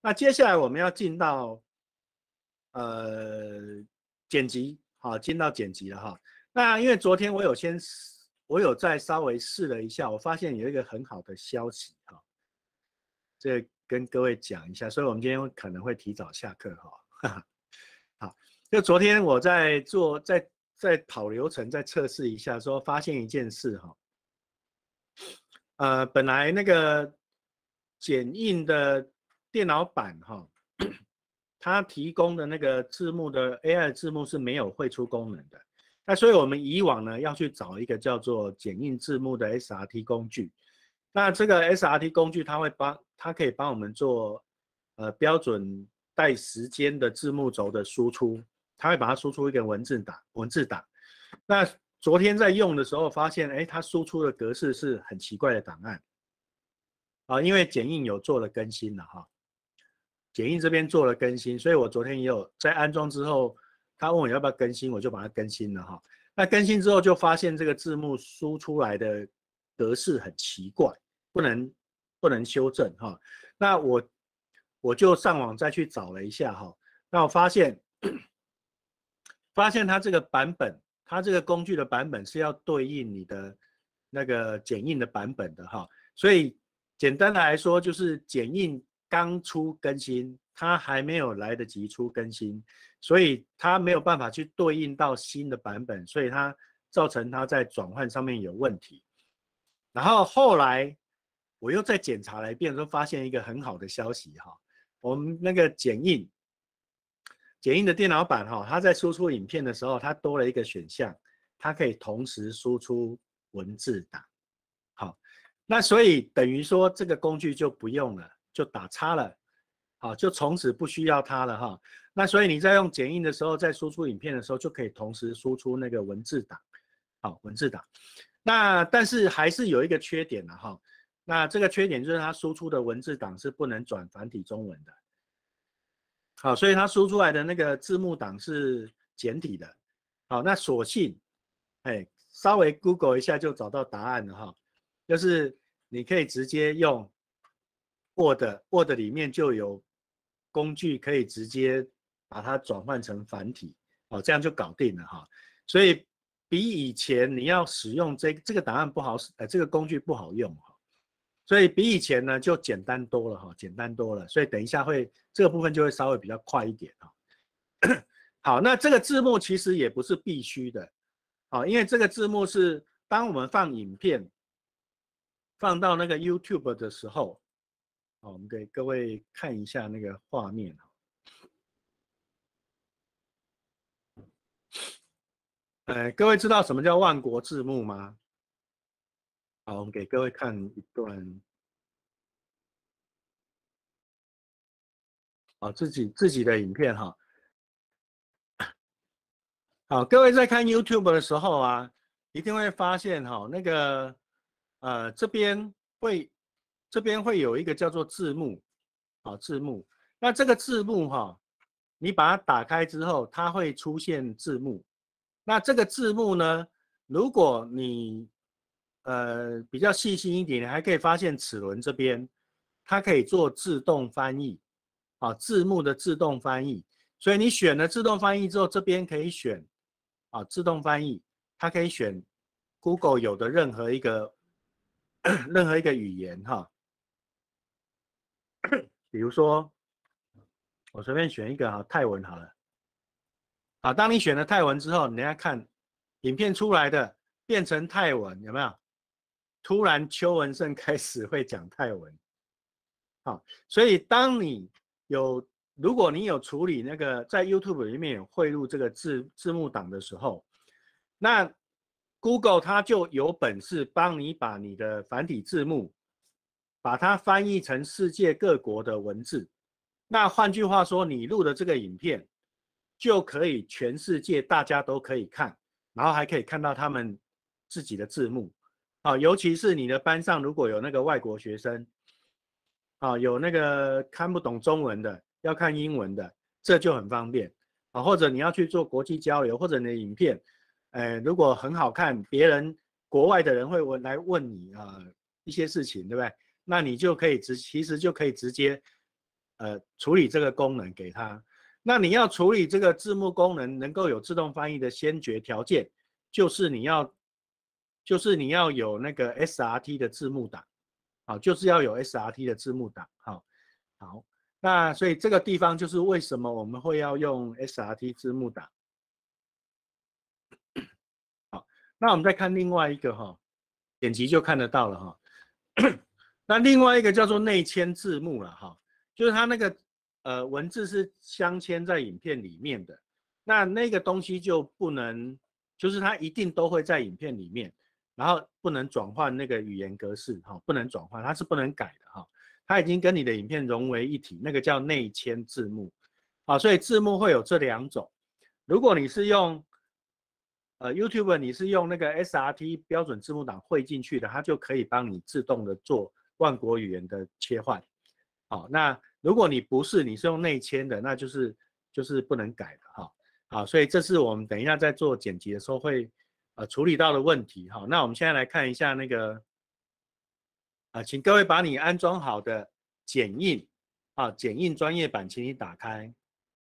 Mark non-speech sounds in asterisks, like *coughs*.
那接下来我们要进到，呃，剪辑，好，进到剪辑了哈。那因为昨天我有先，我有再稍微试了一下，我发现有一个很好的消息哈，这跟各位讲一下。所以我们今天可能会提早下课哈。*laughs* 好，就昨天我在做，在在跑流程，在测试一下，说发现一件事哈。呃，本来那个剪映的。电脑版哈，它提供的那个字幕的 AI 字幕是没有绘出功能的。那所以我们以往呢，要去找一个叫做剪映字幕的 SRT 工具。那这个 SRT 工具，它会帮，它可以帮我们做呃标准带时间的字幕轴的输出，它会把它输出一个文字档，文字档。那昨天在用的时候发现，哎，它输出的格式是很奇怪的档案。啊，因为剪映有做了更新了哈。剪映这边做了更新，所以我昨天也有在安装之后，他问我要不要更新，我就把它更新了哈。那更新之后就发现这个字幕输出来的格式很奇怪，不能不能修正哈。那我我就上网再去找了一下哈，那我发现发现它这个版本，它这个工具的版本是要对应你的那个剪映的版本的哈。所以简单的来说就是剪映。刚出更新，它还没有来得及出更新，所以它没有办法去对应到新的版本，所以它造成它在转换上面有问题。然后后来我又再检查了一遍，说发现一个很好的消息哈，我们那个剪映，剪映的电脑版哈，它在输出影片的时候，它多了一个选项，它可以同时输出文字档。好，那所以等于说这个工具就不用了。就打叉了，好，就从此不需要它了哈。那所以你在用剪映的时候，在输出影片的时候，就可以同时输出那个文字档，好，文字档。那但是还是有一个缺点了哈。那这个缺点就是它输出的文字档是不能转繁体中文的，好，所以它输出来的那个字幕档是简体的，好，那索性，哎，稍微 Google 一下就找到答案了哈，就是你可以直接用。Word Word 里面就有工具可以直接把它转换成繁体，哦，这样就搞定了哈。所以比以前你要使用这这个答案不好使，呃，这个工具不好用哈。所以比以前呢就简单多了哈，简单多了。所以等一下会这个部分就会稍微比较快一点啊。好，那这个字幕其实也不是必须的，哦，因为这个字幕是当我们放影片放到那个 YouTube 的时候。好，我们给各位看一下那个画面哈。哎，各位知道什么叫万国字幕吗？好，我们给各位看一段，好自己自己的影片哈。好，各位在看 YouTube 的时候啊，一定会发现哈，那个呃这边会。这边会有一个叫做字幕，啊字幕，那这个字幕哈，你把它打开之后，它会出现字幕。那这个字幕呢，如果你呃比较细心一点，你还可以发现齿轮这边，它可以做自动翻译，啊字幕的自动翻译。所以你选了自动翻译之后，这边可以选，啊自动翻译，它可以选 Google 有的任何一个 *coughs* 任何一个语言哈。比如说，我随便选一个啊，泰文好了。啊，当你选了泰文之后，你要看影片出来的变成泰文有没有？突然邱文胜开始会讲泰文。好，所以当你有，如果你有处理那个在 YouTube 里面汇入这个字字幕档的时候，那 Google 它就有本事帮你把你的繁体字幕。把它翻译成世界各国的文字，那换句话说，你录的这个影片就可以全世界大家都可以看，然后还可以看到他们自己的字幕，啊，尤其是你的班上如果有那个外国学生，啊，有那个看不懂中文的要看英文的，这就很方便，啊，或者你要去做国际交流，或者你的影片，呃，如果很好看，别人国外的人会问来问你啊一些事情，对不对？那你就可以直，其实就可以直接，呃，处理这个功能给他。那你要处理这个字幕功能，能够有自动翻译的先决条件，就是你要，就是你要有那个 SRT 的字幕档，啊，就是要有 SRT 的字幕档。好，好，那所以这个地方就是为什么我们会要用 SRT 字幕档。好，那我们再看另外一个哈，点击就看得到了哈。那另外一个叫做内嵌字幕了哈，就是它那个呃文字是镶嵌在影片里面的，那那个东西就不能，就是它一定都会在影片里面，然后不能转换那个语言格式哈，不能转换，它是不能改的哈，它已经跟你的影片融为一体，那个叫内嵌字幕，啊，所以字幕会有这两种，如果你是用呃 YouTube，你是用那个 SRT 标准字幕档汇进去的，它就可以帮你自动的做。万国语言的切换，好，那如果你不是，你是用内嵌的，那就是就是不能改的哈，好，所以这是我们等一下在做剪辑的时候会呃处理到的问题哈。那我们现在来看一下那个，啊，请各位把你安装好的剪映啊，剪映专业版，请你打开。